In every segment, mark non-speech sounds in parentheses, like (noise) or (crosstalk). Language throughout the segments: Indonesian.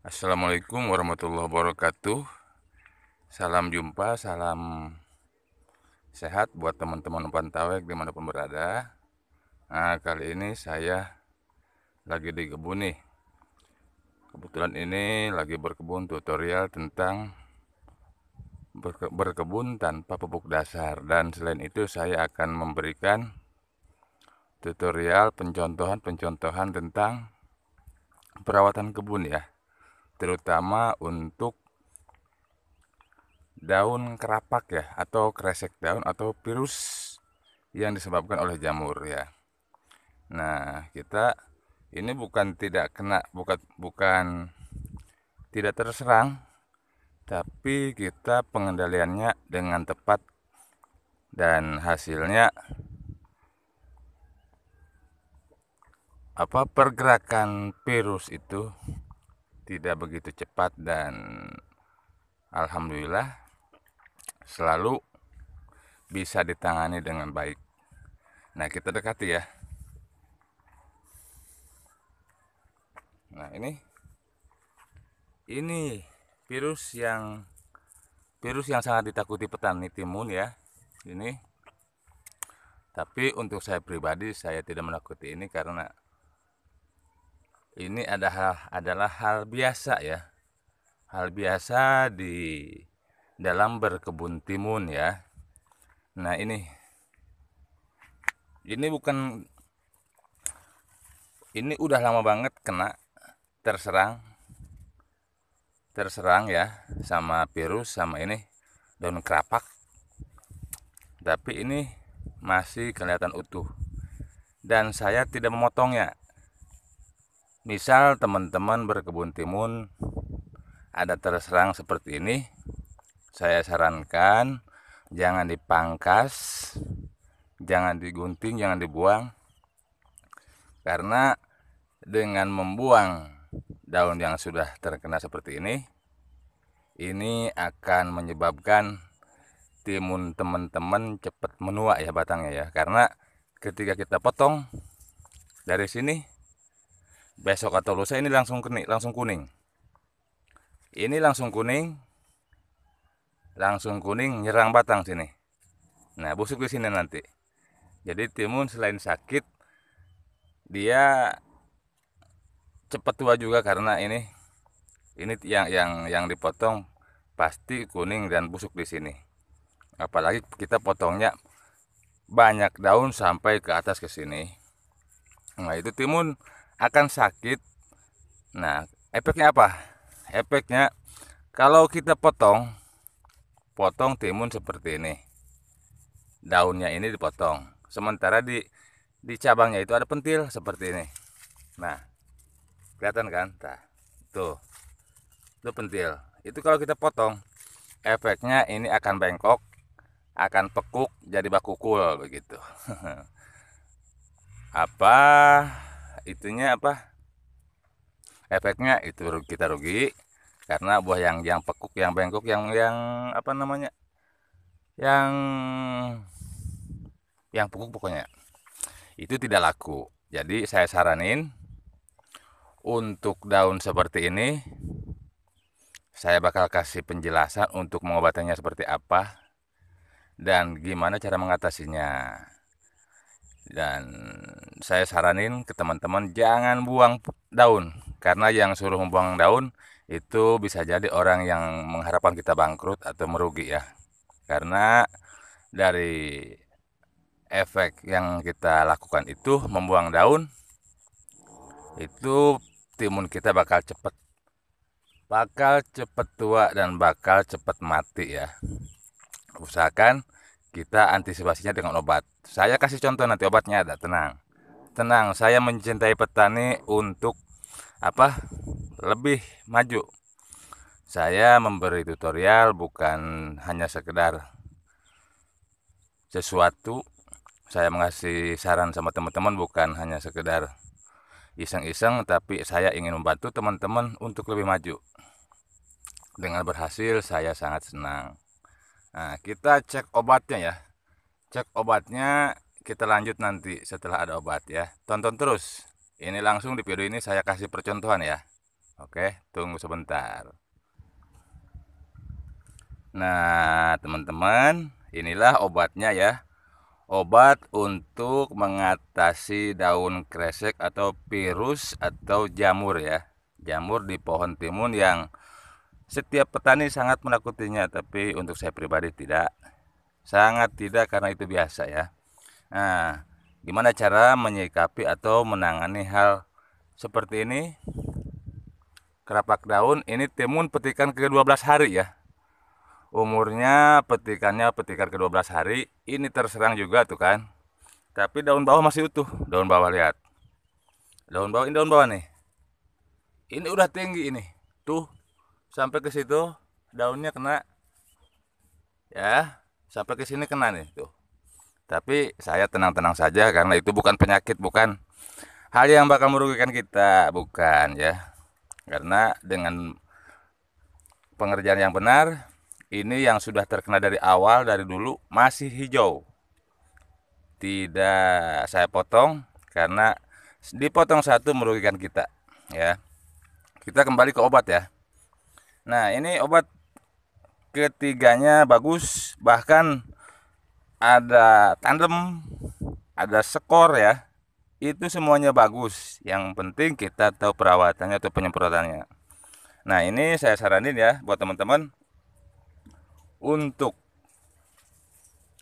Assalamualaikum warahmatullahi wabarakatuh. Salam jumpa, salam sehat buat teman-teman umpan tawek dimanapun berada. Nah, kali ini saya lagi di kebun nih. Kebetulan ini lagi berkebun tutorial tentang berkebun tanpa pupuk dasar dan selain itu saya akan memberikan tutorial pencontohan-pencontohan tentang perawatan kebun ya terutama untuk daun kerapak ya atau kresek daun atau virus yang disebabkan oleh jamur ya. Nah, kita ini bukan tidak kena bukan bukan tidak terserang tapi kita pengendaliannya dengan tepat dan hasilnya apa pergerakan virus itu tidak begitu cepat dan alhamdulillah selalu bisa ditangani dengan baik. Nah, kita dekati ya. Nah, ini ini virus yang virus yang sangat ditakuti petani timun ya. Ini tapi untuk saya pribadi saya tidak menakuti ini karena ini adalah adalah hal biasa ya. Hal biasa di dalam berkebun timun ya. Nah, ini ini bukan ini udah lama banget kena terserang terserang ya sama virus sama ini daun kerapak tapi ini masih kelihatan utuh dan saya tidak memotongnya misal teman-teman berkebun timun ada terserang seperti ini saya sarankan jangan dipangkas jangan digunting jangan dibuang karena dengan membuang daun yang sudah terkena seperti ini ini akan menyebabkan timun teman-teman cepat menua ya batangnya ya karena ketika kita potong dari sini besok atau lusa ini langsung kuning, langsung kuning. Ini langsung kuning, langsung kuning nyerang batang sini. Nah busuk di sini nanti. Jadi timun selain sakit, dia cepat tua juga karena ini ini yang yang yang dipotong pasti kuning dan busuk di sini. Apalagi kita potongnya banyak daun sampai ke atas ke sini. Nah itu timun akan sakit nah efeknya apa efeknya kalau kita potong potong timun seperti ini daunnya ini dipotong sementara di di cabangnya itu ada pentil seperti ini nah kelihatan kan nah, tuh itu pentil itu kalau kita potong efeknya ini akan bengkok akan pekuk jadi bakukul begitu (laughs) apa itunya apa efeknya itu kita rugi karena buah yang yang pekuk yang bengkok yang yang apa namanya yang yang pekuk pokoknya itu tidak laku jadi saya saranin untuk daun seperti ini saya bakal kasih penjelasan untuk mengobatinya seperti apa dan gimana cara mengatasinya dan saya saranin ke teman-teman jangan buang daun karena yang suruh membuang daun itu bisa jadi orang yang mengharapkan kita bangkrut atau merugi ya karena dari efek yang kita lakukan itu membuang daun itu timun kita bakal cepat bakal cepat tua dan bakal cepat mati ya usahakan kita antisipasinya dengan obat. Saya kasih contoh nanti obatnya ada, tenang. Tenang, saya mencintai petani untuk apa? Lebih maju. Saya memberi tutorial bukan hanya sekedar sesuatu. Saya mengasih saran sama teman-teman bukan hanya sekedar iseng-iseng tapi saya ingin membantu teman-teman untuk lebih maju. Dengan berhasil saya sangat senang. Nah, kita cek obatnya ya. Cek obatnya kita lanjut nanti setelah ada obat ya. Tonton terus. Ini langsung di video ini saya kasih percontohan ya. Oke, tunggu sebentar. Nah, teman-teman, inilah obatnya ya. Obat untuk mengatasi daun kresek atau virus atau jamur ya. Jamur di pohon timun yang setiap petani sangat menakutinya, tapi untuk saya pribadi tidak. Sangat tidak karena itu biasa ya. Nah, gimana cara menyikapi atau menangani hal seperti ini? Kerapak daun ini timun petikan ke-12 hari ya. Umurnya petikannya petikan ke-12 hari, ini terserang juga tuh kan. Tapi daun bawah masih utuh, daun bawah lihat. Daun bawah ini daun bawah nih. Ini udah tinggi ini. Tuh, sampai ke situ daunnya kena ya sampai ke sini kena nih tuh tapi saya tenang-tenang saja karena itu bukan penyakit bukan hal yang bakal merugikan kita bukan ya karena dengan pengerjaan yang benar ini yang sudah terkena dari awal dari dulu masih hijau tidak saya potong karena dipotong satu merugikan kita ya kita kembali ke obat ya Nah, ini obat ketiganya bagus, bahkan ada tandem, ada skor ya. Itu semuanya bagus. Yang penting kita tahu perawatannya atau penyemprotannya. Nah, ini saya saranin ya buat teman-teman untuk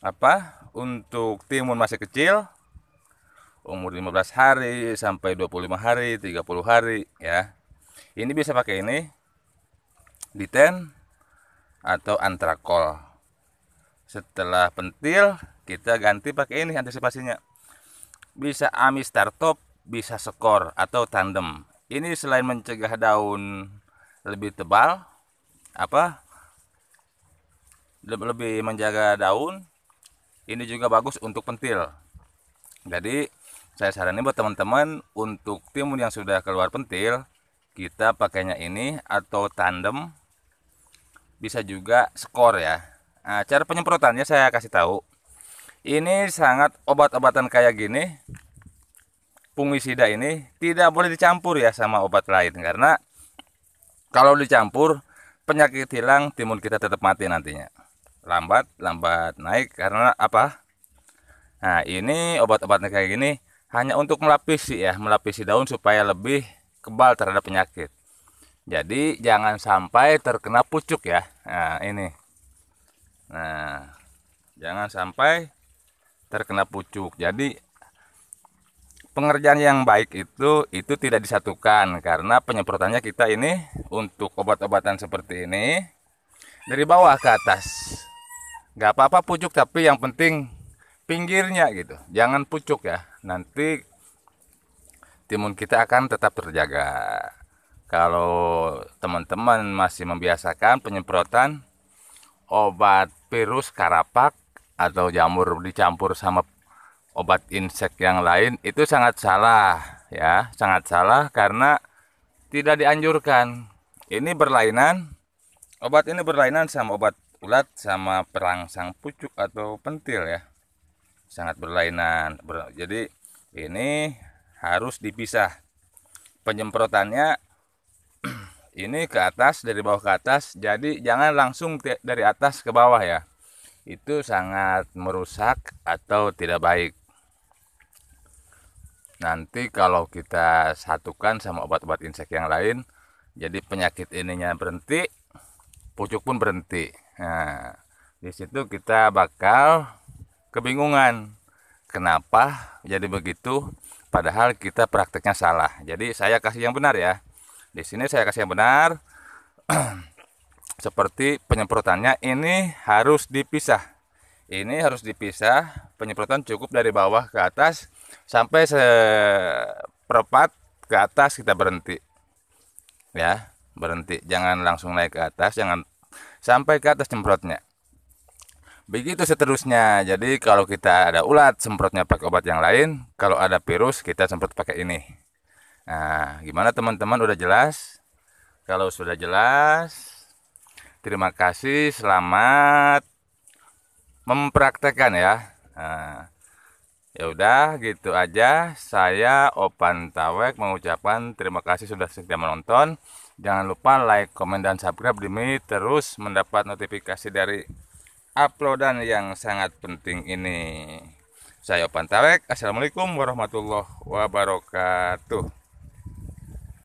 apa? Untuk timun masih kecil umur 15 hari sampai 25 hari, 30 hari ya. Ini bisa pakai ini diten atau antrakol setelah pentil kita ganti pakai ini antisipasinya bisa amis startup bisa skor atau tandem ini selain mencegah daun lebih tebal apa lebih menjaga daun ini juga bagus untuk pentil jadi saya saranin buat teman-teman untuk timun yang sudah keluar pentil kita pakainya ini atau tandem bisa juga skor ya nah, cara penyemprotannya saya kasih tahu ini sangat obat-obatan kayak gini fungisida ini tidak boleh dicampur ya sama obat lain karena kalau dicampur penyakit hilang timun kita tetap mati nantinya lambat lambat naik karena apa nah ini obat-obatnya kayak gini hanya untuk melapisi ya melapisi daun supaya lebih kebal terhadap penyakit jadi jangan sampai terkena pucuk ya. Nah, ini. Nah, jangan sampai terkena pucuk. Jadi pengerjaan yang baik itu itu tidak disatukan karena penyemprotannya kita ini untuk obat-obatan seperti ini dari bawah ke atas nggak apa-apa pucuk tapi yang penting pinggirnya gitu jangan pucuk ya nanti timun kita akan tetap terjaga kalau teman-teman masih membiasakan penyemprotan obat virus karapak atau jamur dicampur sama obat insek yang lain itu sangat salah ya sangat salah karena tidak dianjurkan ini berlainan obat ini berlainan sama obat ulat sama perangsang pucuk atau pentil ya sangat berlainan jadi ini harus dipisah penyemprotannya ini ke atas dari bawah ke atas jadi jangan langsung dari atas ke bawah ya itu sangat merusak atau tidak baik nanti kalau kita satukan sama obat-obat insek yang lain jadi penyakit ininya berhenti pucuk pun berhenti nah di situ kita bakal kebingungan kenapa jadi begitu padahal kita prakteknya salah jadi saya kasih yang benar ya di sini saya kasih yang benar (clears throat) seperti penyemprotannya ini harus dipisah ini harus dipisah penyemprotan cukup dari bawah ke atas sampai seperempat ke atas kita berhenti ya berhenti jangan langsung naik ke atas jangan sampai ke atas semprotnya begitu seterusnya jadi kalau kita ada ulat semprotnya pakai obat yang lain kalau ada virus kita semprot pakai ini Nah, gimana teman-teman udah jelas? Kalau sudah jelas, terima kasih, selamat mempraktekkan ya. Nah, ya udah gitu aja. Saya Opan Tawek mengucapkan terima kasih sudah setia menonton. Jangan lupa like, komen dan subscribe demi terus mendapat notifikasi dari uploadan yang sangat penting ini. Saya Opan Tawek. Assalamualaikum warahmatullahi wabarakatuh.